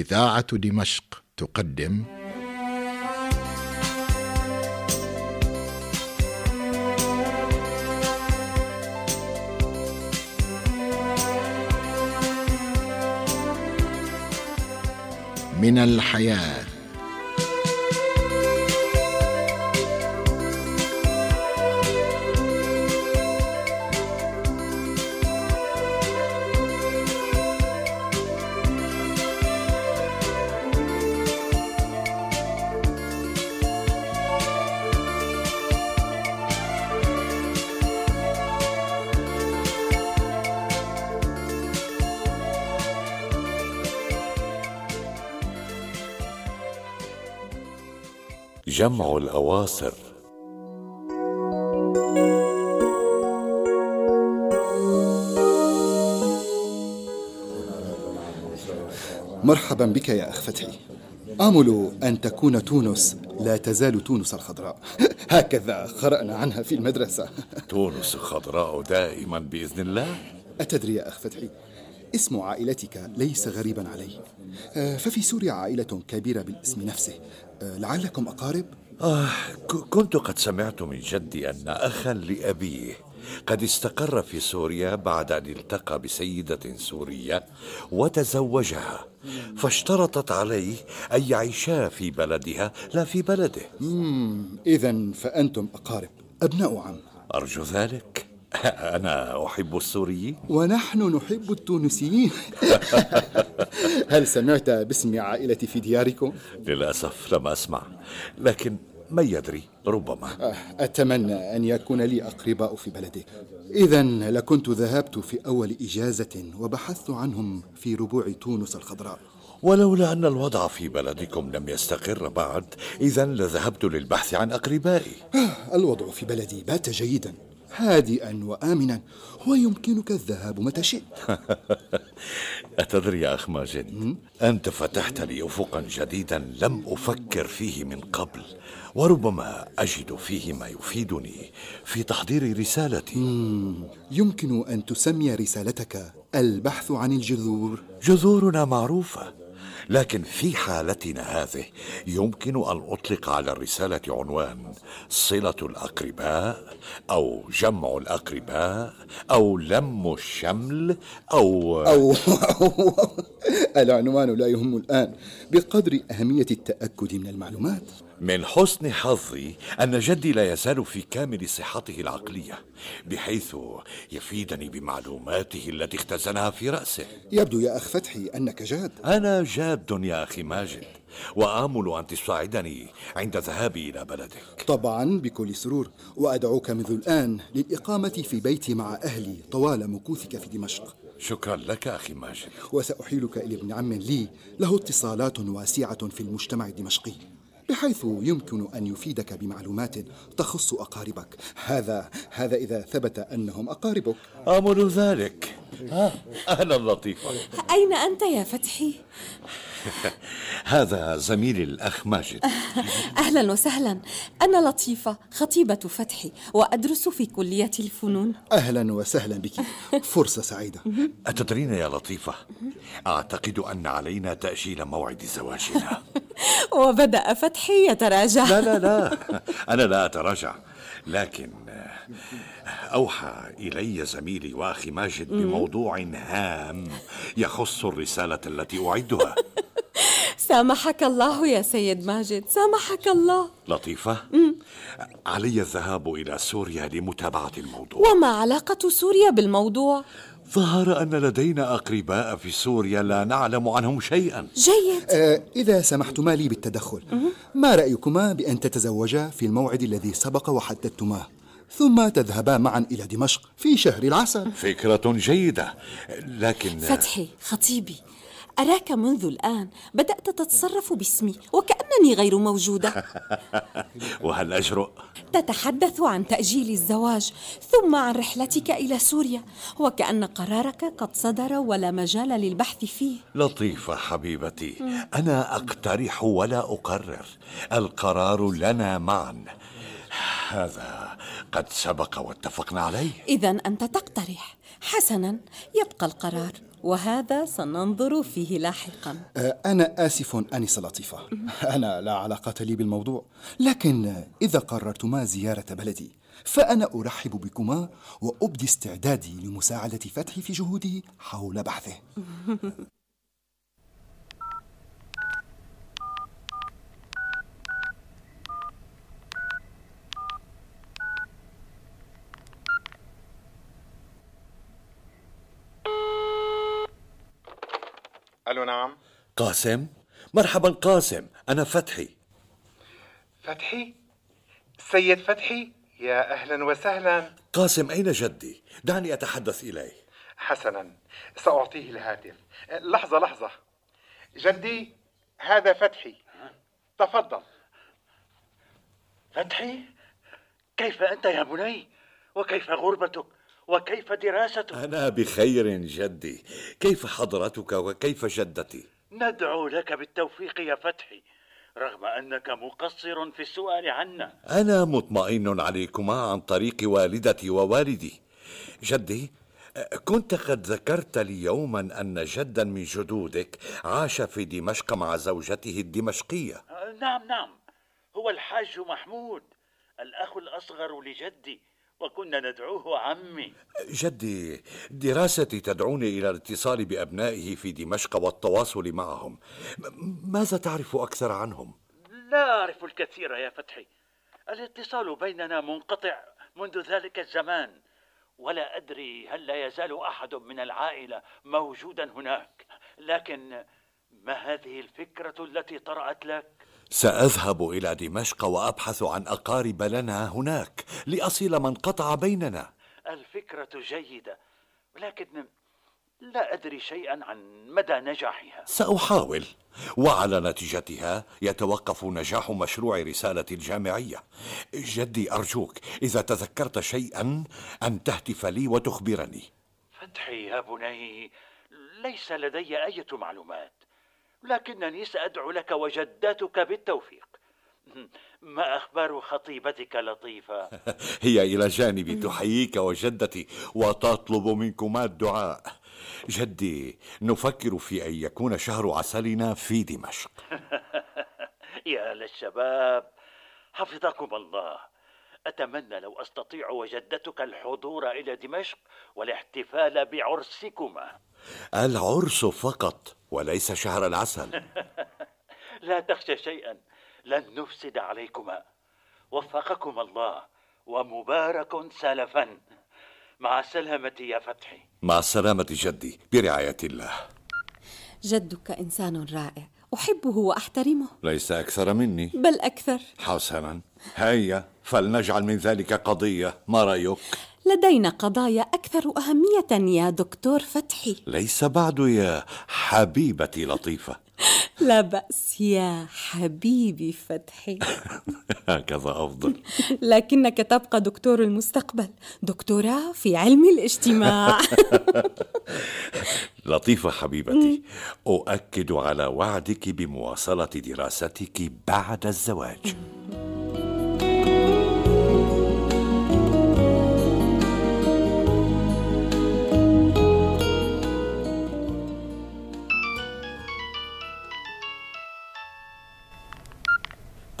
إذاعة دمشق تقدم من الحياه جمع الأواصر مرحبا بك يا أخ فتحي آمل أن تكون تونس لا تزال تونس الخضراء هكذا قرأنا عنها في المدرسة تونس الخضراء دائما بإذن الله أتدري يا أخ فتحي اسم عائلتك ليس غريبا علي آه، ففي سوريا عائلة كبيرة بالاسم نفسه لعلكم أقارب؟ آه كنت قد سمعت من جدي أن أخا لأبيه قد استقر في سوريا بعد أن التقى بسيدة سورية وتزوجها فاشترطت عليه أن يعيشا في بلدها لا في بلده إذا فأنتم أقارب أبناء عم أرجو ذلك أنا أحب السوريين ونحن نحب التونسيين هل سمعت باسم عائلتي في دياركم؟ للأسف لم أسمع لكن من يدري ربما أه، أتمنى أن يكون لي أقرباء في بلدك إذا لكنت ذهبت في أول إجازة وبحثت عنهم في ربوع تونس الخضراء ولولا أن الوضع في بلدكم لم يستقر بعد إذا لذهبت للبحث عن أقربائي أه، الوضع في بلدي بات جيدا هادئا وآمنا ويمكنك الذهاب متى شئت أتدري يا أخ ماجد أنت فتحت لي أفقا جديدا لم أفكر فيه من قبل وربما أجد فيه ما يفيدني في تحضير رسالتي يمكن أن تسمي رسالتك البحث عن الجذور جذورنا معروفة لكن في حالتنا هذه يمكن أن أطلق على الرسالة عنوان صلة الأقرباء أو جمع الأقرباء أو لم الشمل أو أو, العنوان لا يهم الآن بقدر أهمية التأكد من المعلومات من حسن حظي أن جدي لا يزال في كامل صحته العقلية بحيث يفيدني بمعلوماته التي اختزنها في رأسه يبدو يا أخ فتحي أنك جاد أنا جاد يا أخي ماجد وآمل أن تساعدني عند ذهابي إلى بلدك طبعا بكل سرور وأدعوك منذ الآن للإقامة في بيتي مع أهلي طوال مكوثك في دمشق شكرا لك أخي ماجد وسأحيلك إلى ابن عم لي له اتصالات واسعة في المجتمع الدمشقي بحيث يمكن أن يفيدك بمعلومات تخص أقاربك هذا هذا إذا ثبت أنهم أقاربك أمر ذلك أهلا لطيفة أين أنت يا فتحي؟ هذا زميلي الأخ ماجد أهلا وسهلا أنا لطيفة خطيبة فتحي وأدرس في كلية الفنون أهلا وسهلا بك فرصة سعيدة أتدرين يا لطيفة أعتقد أن علينا تأجيل موعد زواجنا وبدأ فتحي يتراجع لا لا لا أنا لا أتراجع لكن أوحى إلي زميلي وأخي ماجد بموضوع هام يخص الرسالة التي أعدها سامحك الله يا سيد ماجد سامحك الله لطيفة مم. علي الذهاب إلى سوريا لمتابعة الموضوع وما علاقة سوريا بالموضوع؟ ظهر أن لدينا أقرباء في سوريا لا نعلم عنهم شيئا جيد آه إذا سمحتما لي بالتدخل ما رأيكما بأن تتزوجا في الموعد الذي سبق وحددتماه ثم تذهبا معا إلى دمشق في شهر العسل فكرة جيدة لكن فتحي خطيبي أراك منذ الآن بدأت تتصرف باسمي وكأنني غير موجودة وهل أجرؤ؟ تتحدث عن تأجيل الزواج ثم عن رحلتك إلى سوريا وكأن قرارك قد صدر ولا مجال للبحث فيه لطيفة حبيبتي أنا أقترح ولا أقرر القرار لنا معا هذا قد سبق واتفقنا عليه إذا أنت تقترح حسنا يبقى القرار وهذا سننظر فيه لاحقا أه، أنا آسف أنسة لطيفة أنا لا علاقة لي بالموضوع لكن إذا قررتما زيارة بلدي فأنا أرحب بكما وأبدي استعدادي لمساعدة فتحي في جهوده حول بحثه الو نعم قاسم مرحبا قاسم انا فتحي فتحي سيد فتحي يا اهلا وسهلا قاسم اين جدي دعني اتحدث اليه حسنا ساعطيه الهاتف لحظه لحظه جدي هذا فتحي تفضل فتحي كيف انت يا بني وكيف غربتك وكيف دراستك؟ أنا بخير جدي كيف حضرتك وكيف جدتي ندعو لك بالتوفيق يا فتحي رغم أنك مقصر في السؤال عنا أنا مطمئن عليكما عن طريق والدتي ووالدي جدي كنت قد ذكرت لي يوما أن جدا من جدودك عاش في دمشق مع زوجته الدمشقية آه، نعم نعم هو الحاج محمود الأخ الأصغر لجدي وكنا ندعوه عمي جدي دراستي تدعوني الى الاتصال بابنائه في دمشق والتواصل معهم ماذا تعرف اكثر عنهم لا اعرف الكثير يا فتحي الاتصال بيننا منقطع منذ ذلك الزمان ولا ادري هل لا يزال احد من العائله موجودا هناك لكن ما هذه الفكره التي طرات لك ساذهب الى دمشق وابحث عن اقارب لنا هناك لاصل من قطع بيننا الفكره جيده ولكن لا ادري شيئا عن مدى نجاحها ساحاول وعلى نتيجتها يتوقف نجاح مشروع رسالة الجامعية جدي أرجوك إذا تذكرت شيئا أن تهتف لي وتخبرني فتحي يا بني ليس لدي أي معلومات لكنني سأدعو لك وجدتك بالتوفيق ما أخبار خطيبتك لطيفة؟ هي إلى جانبي تحييك وجدتي وتطلب منكما الدعاء جدي نفكر في أن يكون شهر عسلنا في دمشق يا للشباب حفظكم الله أتمنى لو أستطيع وجدتك الحضور إلى دمشق والاحتفال بعرسكما العرس فقط وليس شهر العسل لا تخشى شيئا لن نفسد عليكما وفقكما الله ومبارك سلفا مع السلامة يا فتحي مع السلامة جدي برعاية الله جدك إنسان رائع أحبه وأحترمه ليس أكثر مني بل أكثر حسنا هيا فلنجعل من ذلك قضية ما رأيك؟ لدينا قضايا أكثر أهمية يا دكتور فتحي ليس بعد يا حبيبتي لطيفة لا بأس يا حبيبي فتحي هكذا أفضل لكنك تبقى دكتور المستقبل دكتوراه في علم الاجتماع لطيفة حبيبتي أؤكد على وعدك بمواصلة دراستك بعد الزواج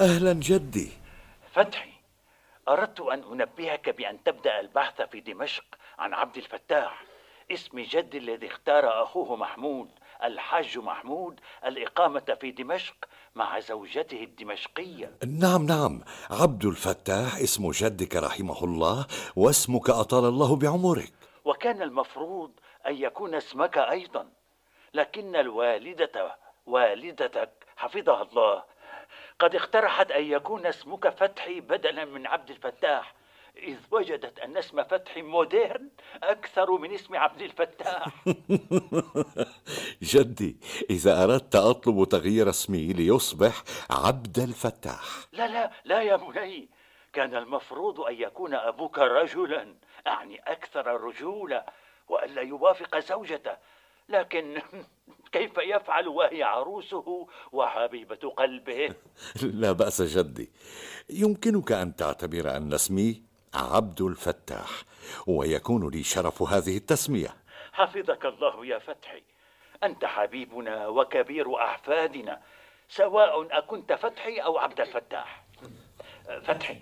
أهلا جدي فتحي أردت أن أنبهك بأن تبدأ البحث في دمشق عن عبد الفتاح اسم جدي الذي اختار أخوه محمود الحاج محمود الإقامة في دمشق مع زوجته الدمشقية نعم نعم عبد الفتاح اسم جدك رحمه الله واسمك أطال الله بعمرك وكان المفروض أن يكون اسمك أيضا لكن الوالدة والدتك حفظها الله قد اقترحت أن يكون اسمك فتحي بدلا من عبد الفتاح إذ وجدت أن اسم فتحي موديرن أكثر من اسم عبد الفتاح جدي إذا أردت أطلب تغيير اسمي ليصبح عبد الفتاح لا لا لا يا بني كان المفروض أن يكون أبوك رجلا أعني أكثر رجولة وألا يوافق زوجته لكن كيف يفعل وهي عروسه وحبيبة قلبه؟ لا بأس جدي يمكنك أن تعتبر أن اسمي عبد الفتاح ويكون لي شرف هذه التسمية حفظك الله يا فتحي أنت حبيبنا وكبير أحفادنا سواء أكنت فتحي أو عبد الفتاح فتحي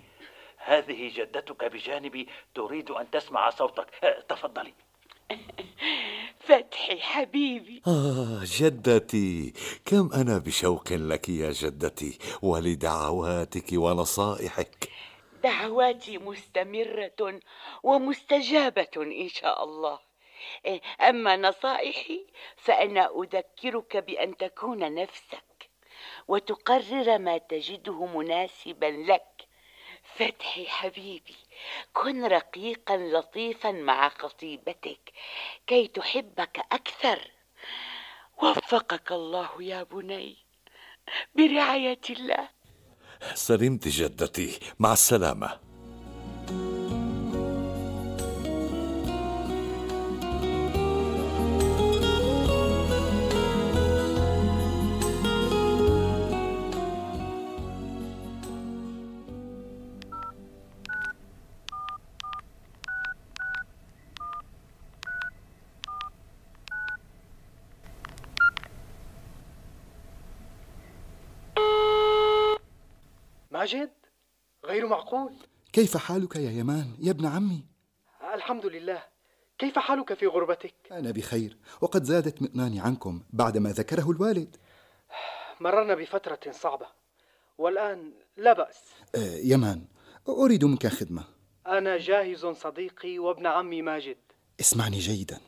هذه جدتك بجانبي تريد أن تسمع صوتك تفضلي فتحي حبيبي آه جدتي كم أنا بشوق لك يا جدتي ولدعواتك ونصائحك دعواتي مستمرة ومستجابة إن شاء الله إيه، أما نصائحي فأنا أذكرك بأن تكون نفسك وتقرر ما تجده مناسبا لك فتحي حبيبي كن رقيقا لطيفا مع خطيبتك كي تحبك اكثر وفقك الله يا بني برعايه الله سلمت جدتي مع السلامه معقول كيف حالك يا يمان يا ابن عمي الحمد لله كيف حالك في غربتك انا بخير وقد زادت مئناني عنكم بعدما ذكره الوالد مررنا بفتره صعبه والان لا باس آه يمان اريد منك خدمه انا جاهز صديقي وابن عمي ماجد اسمعني جيدا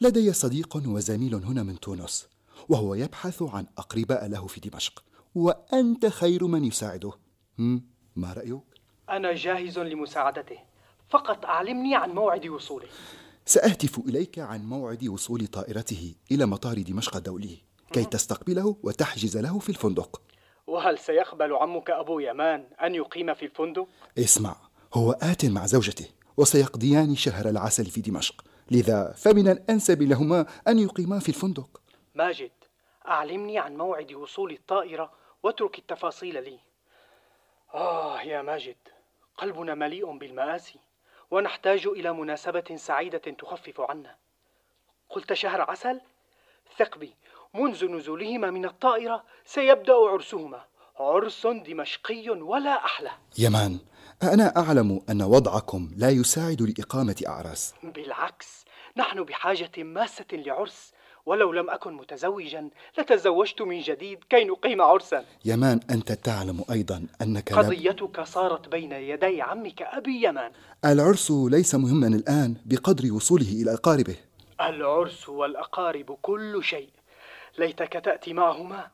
لدي صديق وزميل هنا من تونس وهو يبحث عن اقرباء له في دمشق وانت خير من يساعده ما رايك أنا جاهز لمساعدته فقط أعلمني عن موعد وصوله سأهتف إليك عن موعد وصول طائرته إلى مطار دمشق الدولي كي تستقبله وتحجز له في الفندق وهل سيقبل عمك أبو يمان أن يقيم في الفندق؟ اسمع هو آت مع زوجته وسيقضيان شهر العسل في دمشق لذا فمن الأنسب لهما أن يقيما في الفندق ماجد أعلمني عن موعد وصول الطائرة واترك التفاصيل لي آه يا ماجد قلبنا مليء بالمآسي ونحتاج إلى مناسبة سعيدة تخفف عنا قلت شهر عسل؟ ثق بي منذ نزولهما من الطائرة سيبدأ عرسهما عرس دمشقي ولا أحلى يمان أنا أعلم أن وضعكم لا يساعد لإقامة أعراس بالعكس نحن بحاجة ماسة لعرس ولو لم أكن متزوجا لتزوجت من جديد كي نقيم عرسا يمان أنت تعلم أيضا أنك قضيتك صارت بين يدي عمك أبي يمان العرس ليس مهما الآن بقدر وصوله إلى أقاربه العرس والأقارب كل شيء ليتك تأتي معهما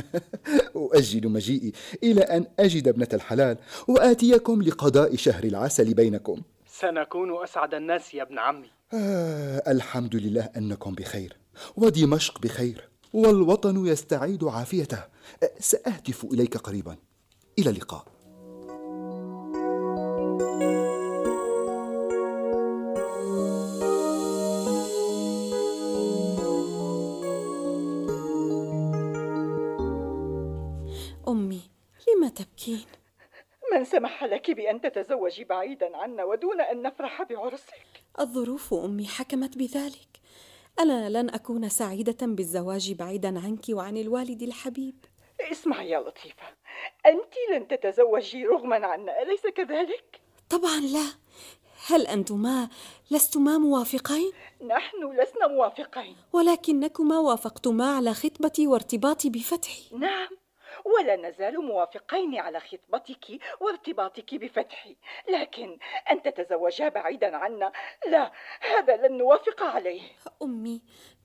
أؤجل مجيئي إلى أن أجد ابنة الحلال وآتيكم لقضاء شهر العسل بينكم سنكون أسعد الناس يا ابن عمي آه الحمد لله أنكم بخير ودمشق بخير والوطن يستعيد عافيته ساهتف اليك قريبا الى اللقاء امي لم تبكين من سمح لك بان تتزوجي بعيدا عنا ودون ان نفرح بعرسك الظروف امي حكمت بذلك أنا لن أكون سعيدة بالزواج بعيدا عنك وعن الوالد الحبيب اسمعي يا لطيفة أنت لن تتزوجي رغما عنا أليس كذلك؟ طبعا لا هل أنتما لستما موافقين؟ نحن لسنا موافقين ولكنكما وافقتما على خطبتي وارتباطي بفتحي نعم ولا نزال موافقين على خطبتك وارتباطك بفتحي لكن أن تتزوجا بعيدا عنا لا هذا لن نوافق عليه أمي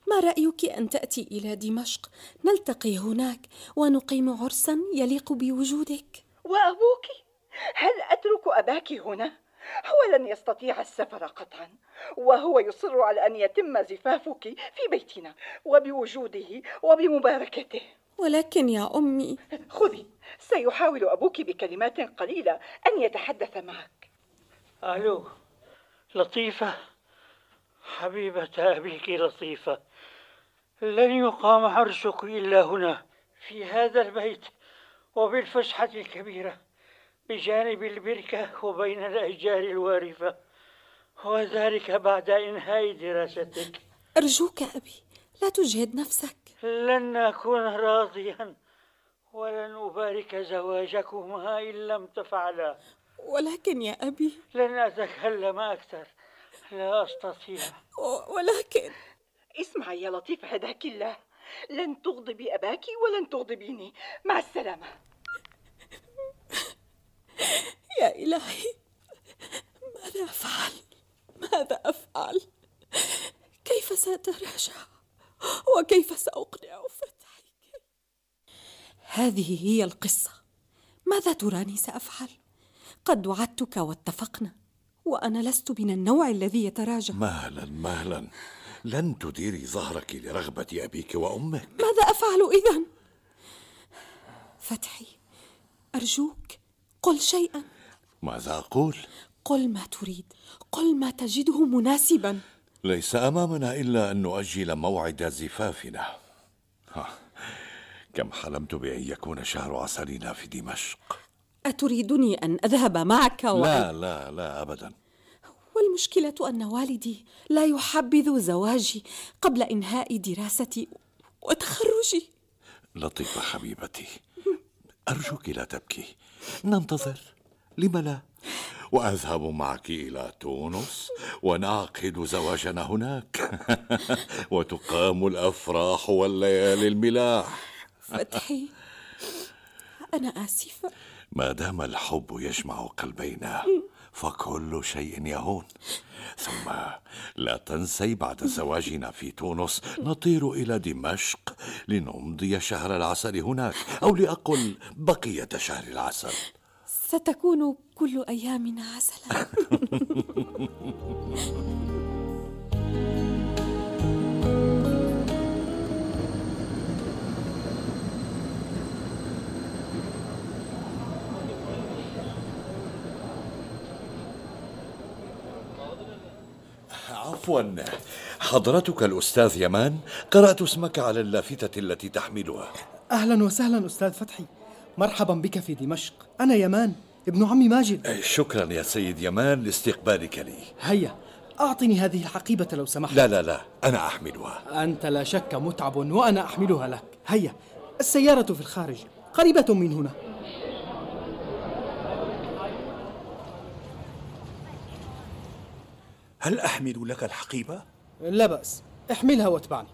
ما رأيك أن تأتي إلى دمشق نلتقي هناك ونقيم عرسا يليق بوجودك وأبوك هل أترك أباك هنا؟ هو لن يستطيع السفر قطعا وهو يصر على أن يتم زفافك في بيتنا وبوجوده وبمباركته ولكن يا أمي خذي سيحاول أبوك بكلمات قليلة أن يتحدث معك ألو لطيفة حبيبة أبيك لطيفة لن يقام عرسك إلا هنا في هذا البيت وبالفسحة الكبيرة بجانب البركة وبين الأشجار الوارفة وذلك بعد إنهاء دراستك أرجوك أبي لا تجهد نفسك لن أكون راضيا ولن أبارك زواجكما إن لم تفعلا ولكن يا أبي لن أتكلم أكثر لا أستطيع ولكن اسمعي يا لطيف هداك الله لن تغضبي أباك ولن تغضبيني مع السلامة يا إلهي ماذا أفعل؟ ماذا أفعل؟ كيف سأتراجع؟ وكيف سأقنع فتحك هذه هي القصة ماذا تراني سأفعل؟ قد وعدتك واتفقنا وأنا لست من النوع الذي يتراجع مهلا مهلا لن تديري ظهرك لرغبة أبيك وأمك ماذا أفعل إذا؟ فتحي أرجوك قل شيئا ماذا أقول؟ قل ما تريد قل ما تجده مناسبا ليس أمامنا إلا أن نؤجل موعد زفافنا كم حلمت بأن يكون شهر عسلنا في دمشق أتريدني أن أذهب معك و... لا لا لا أبدا والمشكلة أن والدي لا يحبذ زواجي قبل إنهاء دراستي وتخرجي لطيفة حبيبتي أرجوك لا تبكي ننتظر لم لا وأذهب معك إلى تونس ونعقد زواجنا هناك وتقام الأفراح والليالي الملاح فتحي أنا آسفة ما دام الحب يجمع قلبينا فكل شيء يهون ثم لا تنسي بعد زواجنا في تونس نطير إلى دمشق لنمضي شهر العسل هناك أو لأقل بقية شهر العسل ستكون كل ايامنا عسلا عفوا حضرتك الأستاذ يمان قرأت اسمك على اللافتة التي تحملها أهلا وسهلا أستاذ فتحي مرحبا بك في دمشق أنا يمان ابن عمي ماجد شكرا يا سيد يمان لاستقبالك لي هيا أعطني هذه الحقيبة لو سمحت لا لا لا أنا أحملها أنت لا شك متعب وأنا أحملها لك هيا السيارة في الخارج قريبة من هنا هل أحمل لك الحقيبة؟ لا بأس احملها واتبعني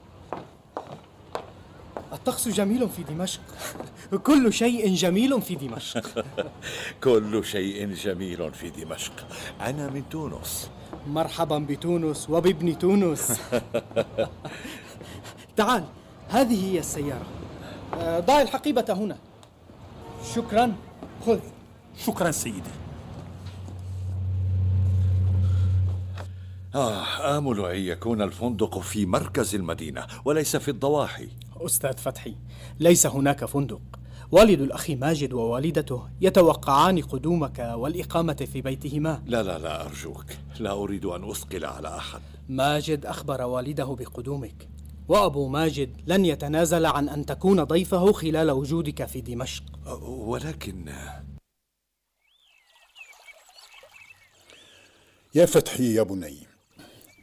الطقس جميل في دمشق كل شيء جميل في دمشق كل شيء جميل في دمشق أنا من تونس مرحبا بتونس وبابن تونس تعال هذه هي السيارة آه، ضع الحقيبة هنا شكرا خذ شكرا سيدي آه آمل أن يكون الفندق في مركز المدينة وليس في الضواحي أستاذ فتحي ليس هناك فندق والد الأخ ماجد ووالدته يتوقعان قدومك والإقامة في بيتهما لا لا لا أرجوك لا أريد أن أثقل على أحد ماجد أخبر والده بقدومك وأبو ماجد لن يتنازل عن أن تكون ضيفه خلال وجودك في دمشق ولكن يا فتحي يا بني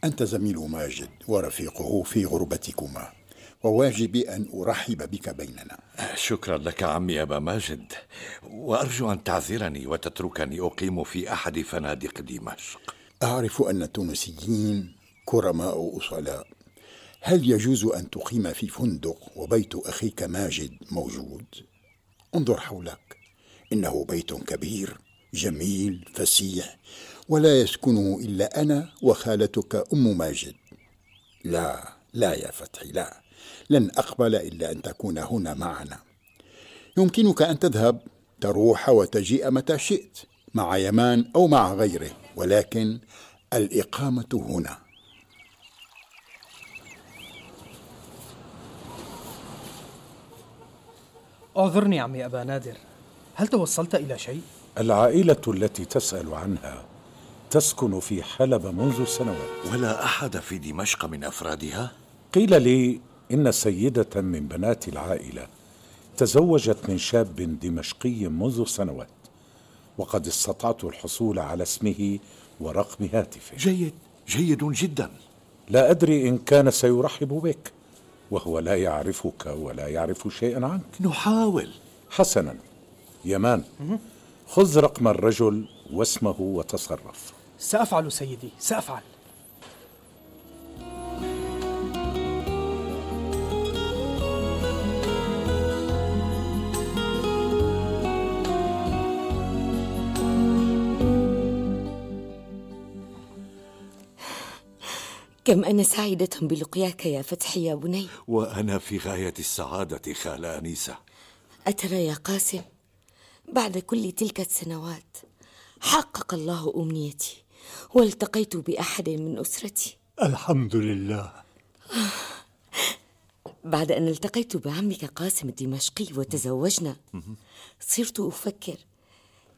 أنت زميل ماجد ورفيقه في غربتكما وواجبي أن أرحب بك بيننا شكرا لك عمي أبا ماجد وأرجو أن تعذرني وتتركني أقيم في أحد فنادق دمشق أعرف أن التونسيين كرماء أصلاء هل يجوز أن تقيم في فندق وبيت أخيك ماجد موجود؟ انظر حولك إنه بيت كبير جميل فسيح ولا يسكنه إلا أنا وخالتك أم ماجد لا لا يا فتحي لا لن أقبل إلا أن تكون هنا معنا يمكنك أن تذهب تروح وتجيء متى شئت مع يمان أو مع غيره ولكن الإقامة هنا أعذرني عمي أبا نادر هل توصلت إلى شيء؟ العائلة التي تسأل عنها تسكن في حلب منذ سنوات ولا أحد في دمشق من أفرادها؟ قيل لي إن سيدة من بنات العائلة تزوجت من شاب دمشقي منذ سنوات وقد استطعت الحصول على اسمه ورقم هاتفه جيد جيد جدا لا أدري إن كان سيرحب بك وهو لا يعرفك ولا يعرف شيئا عنك نحاول حسنا يمان خذ رقم الرجل واسمه وتصرف سأفعل سيدي سأفعل كم أنا سعيدة بلقياك يا فتحي يا بني وأنا في غاية السعادة خالة أنيسة أترى يا قاسم بعد كل تلك السنوات حقق الله أمنيتي والتقيت بأحد من أسرتي الحمد لله بعد أن التقيت بعمك قاسم الدمشقي وتزوجنا صرت أفكر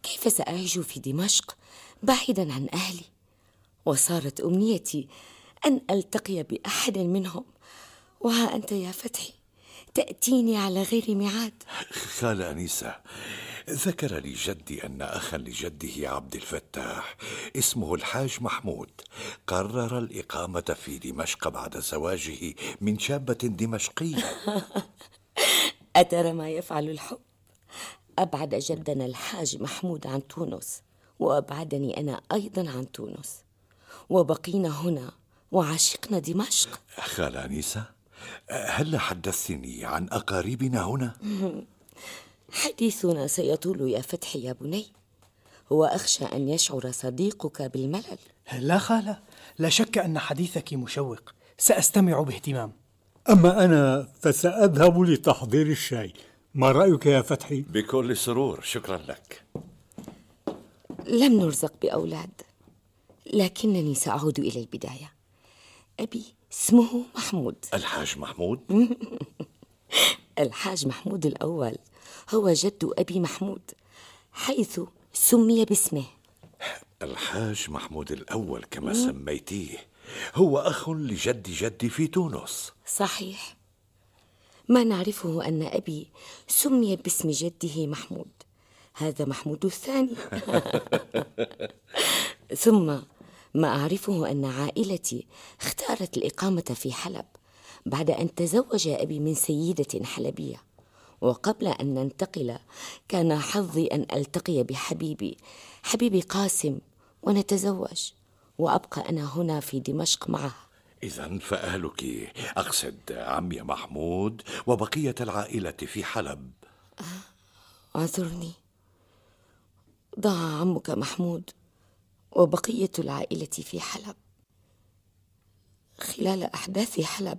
كيف سأعيش في دمشق بعيدا عن أهلي وصارت أمنيتي أن ألتقي بأحد منهم وها أنت يا فتحي تأتيني على غير ميعاد خالة أنيسة ذكر لي جدي أن أخا لجده عبد الفتاح اسمه الحاج محمود قرر الإقامة في دمشق بعد زواجه من شابة دمشقية أترى ما يفعل الحب أبعد جدنا الحاج محمود عن تونس وأبعدني أنا أيضا عن تونس وبقينا هنا وعاشقنا دمشق خالة أنيسة هل حدثتني عن أقاربنا هنا؟ حديثنا سيطول يا فتحي يا بني وأخشى أن يشعر صديقك بالملل لا خالة لا شك أن حديثك مشوق سأستمع باهتمام أما أنا فسأذهب لتحضير الشاي ما رأيك يا فتحي؟ بكل سرور شكرا لك لم نرزق بأولاد لكنني سأعود إلى البداية أبي اسمه محمود الحاج محمود؟ الحاج محمود الأول هو جد أبي محمود حيث سمي باسمه الحاج محمود الأول كما سميتيه هو أخ لجد جدي في تونس صحيح ما نعرفه أن أبي سمي باسم جده محمود هذا محمود الثاني ثم ما أعرفه أن عائلتي اختارت الإقامة في حلب بعد أن تزوج أبي من سيدة حلبية وقبل أن ننتقل كان حظي أن ألتقي بحبيبي حبيبي قاسم ونتزوج وأبقى أنا هنا في دمشق معه إذا فأهلك أقصد عمي محمود وبقية العائلة في حلب آه، أعذرني ضاع عمك محمود وبقية العائلة في حلب خلال أحداث حلب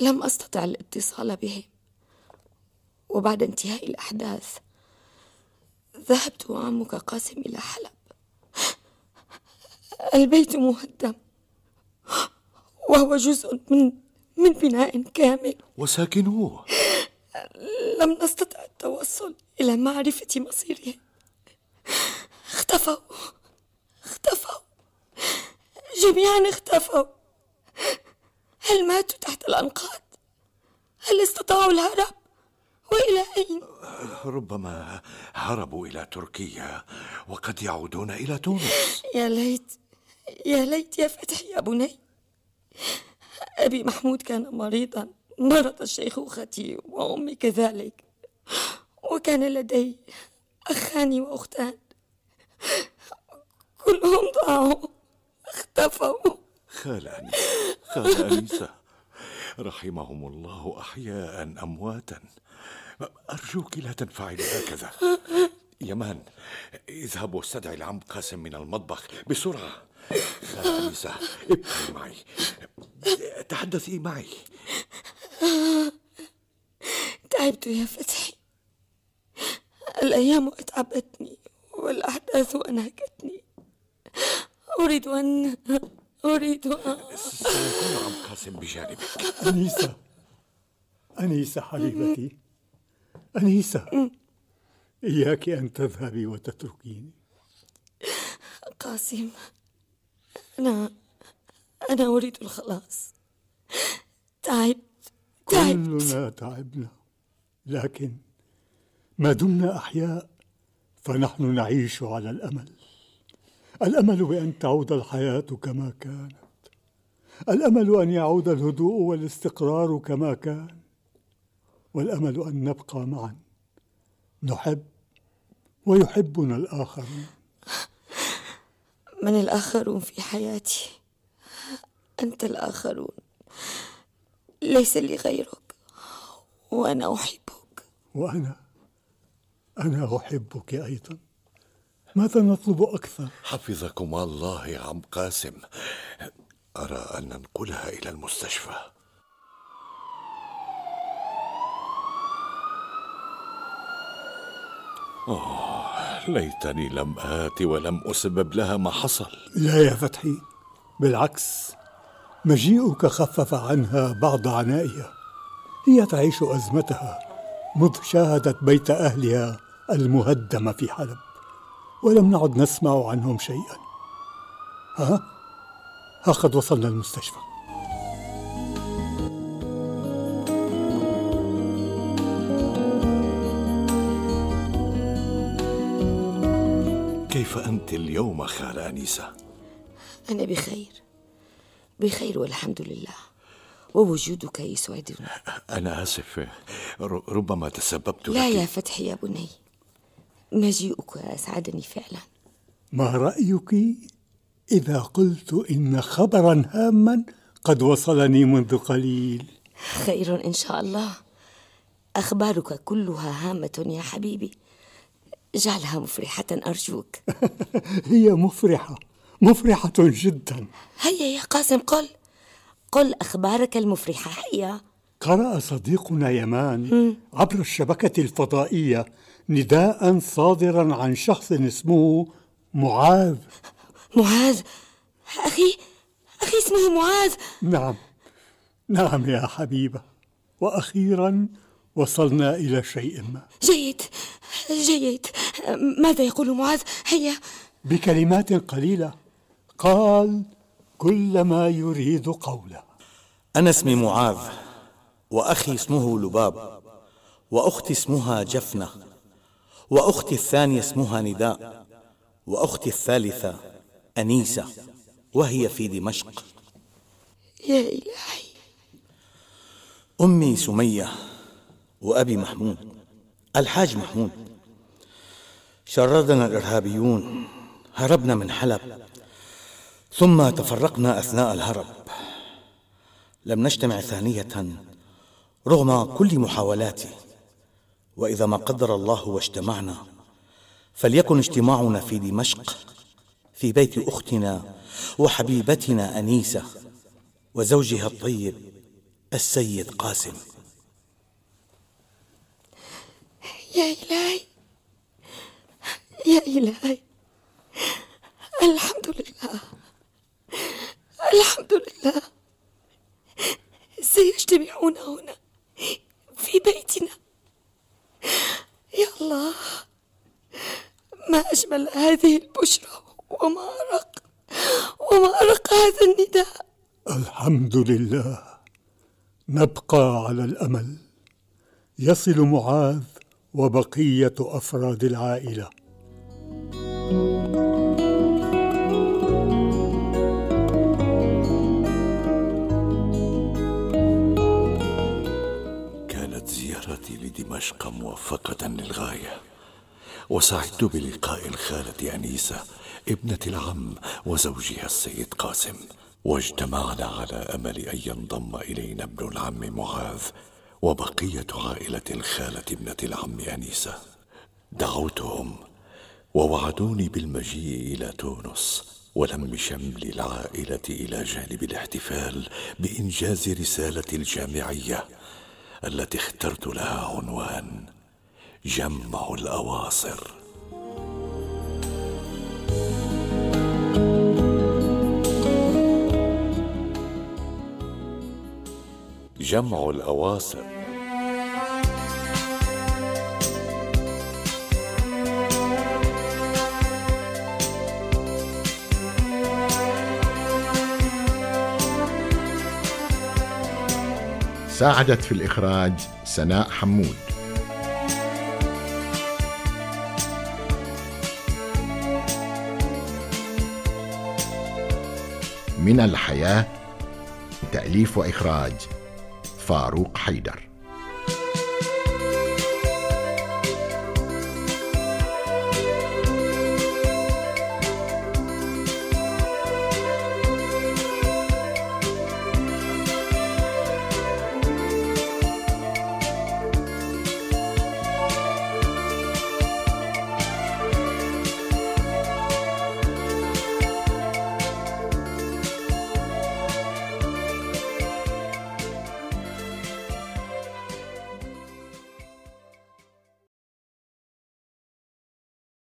لم أستطع الاتصال بهم وبعد انتهاء الأحداث ذهبت وعمك قاسم إلى حلب البيت مهدم وهو جزء من من بناء كامل وساكنوه لم نستطع التوصل إلى معرفة مصيرهم اختفوا اختفوا جميعا اختفوا هل ماتوا تحت الأنقاض؟ هل استطاعوا الهرب؟ وإلى أين؟ ربما هربوا إلى تركيا وقد يعودون إلى تونس يا ليت يا ليت يا فتحي يا بني أبي محمود كان مريضا مرض شيخوختي وأمي كذلك وكان لدي أخان وأختان كلهم ضاعوا اختفوا خالة أنيسة خالة أنيسة رحمهم الله أحياء أمواتا أرجوك لا تنفعلي هكذا يمان اذهب واستدعي العم قاسم من المطبخ بسرعة خالة أنيسة ابقي معي تحدثي معي تعبت يا فتحي الأيام أتعبتني والأحداث أنهكتني أريد أن أريد أن سيكون عم قاسم بجانبك أنيسة أنيسة حبيبتي أنيسة إياك أن تذهبي وتتركيني قاسم أنا أنا أريد الخلاص تعبت تعبت كلنا تعبنا لكن ما دمنا أحياء فنحن نعيش على الأمل الامل بان تعود الحياه كما كانت الامل ان يعود الهدوء والاستقرار كما كان والامل ان نبقى معا نحب ويحبنا الاخرون من الاخرون في حياتي انت الاخرون ليس لي غيرك وانا احبك وانا انا احبك ايضا ماذا نطلب أكثر؟ حفظكم الله يا عم قاسم أرى أن ننقلها إلى المستشفى أوه ليتني لم آت ولم أسبب لها ما حصل لا يا فتحي بالعكس مجيئك خفف عنها بعض عنائها هي تعيش أزمتها مذ شاهدت بيت أهلها المهدم في حلب ولم نعد نسمع عنهم شيئا ها؟ ها قد وصلنا المستشفى كيف أنت اليوم خالة أنيسة؟ أنا بخير بخير والحمد لله ووجودك يسعدنا أنا آسف ربما تسببت لا يا فتحي يا بني مجيئك أسعدني فعلا ما رأيك إذا قلت إن خبرا هاما قد وصلني منذ قليل خير إن شاء الله أخبارك كلها هامة يا حبيبي جعلها مفرحة أرجوك هي مفرحة مفرحة جدا هيا يا قاسم قل قل أخبارك المفرحة هيا قرأ صديقنا يمان عبر الشبكة الفضائية نداء صادرا عن شخص اسمه معاذ معاذ أخي أخي اسمه معاذ نعم نعم يا حبيبة وأخيرا وصلنا إلى شيء ما جيد جيد ماذا يقول معاذ هيا بكلمات قليلة قال كل ما يريد قوله أنا اسمي معاذ وأخي اسمه لباب وأختي اسمها جفنة وأختي الثانية اسمها نداء وأختي الثالثة أنيسة وهي في دمشق يا إلهي أمي سمية وأبي محمود الحاج محمود شردنا الإرهابيون هربنا من حلب ثم تفرقنا أثناء الهرب لم نجتمع ثانية رغم كل محاولاتي واذا ما قدر الله واجتمعنا فليكن اجتماعنا في دمشق في بيت اختنا وحبيبتنا انيسه وزوجها الطيب السيد قاسم يا إلهي يا إلهي الحمد لله الحمد لله سيجتمعون هنا في بيتنا يا الله ما أجمل هذه البشرة وما أرق وما أرق هذا النداء الحمد لله نبقى على الأمل يصل معاذ وبقية أفراد العائلة thank you وسعدت بلقاء الخالة أنيسة ابنة العم وزوجها السيد قاسم واجتمعنا على أمل أن ينضم إلينا ابن العم معاذ وبقية عائلة الخالة ابنة العم أنيسة دعوتهم ووعدوني بالمجيء إلى تونس ولم شمل العائلة إلى جانب الاحتفال بإنجاز رسالة الجامعية التي اخترت لها عنوان جمع الأواصر جمع الأواصر ساعدت في الإخراج سناء حمود من الحياة تأليف وإخراج فاروق حيدر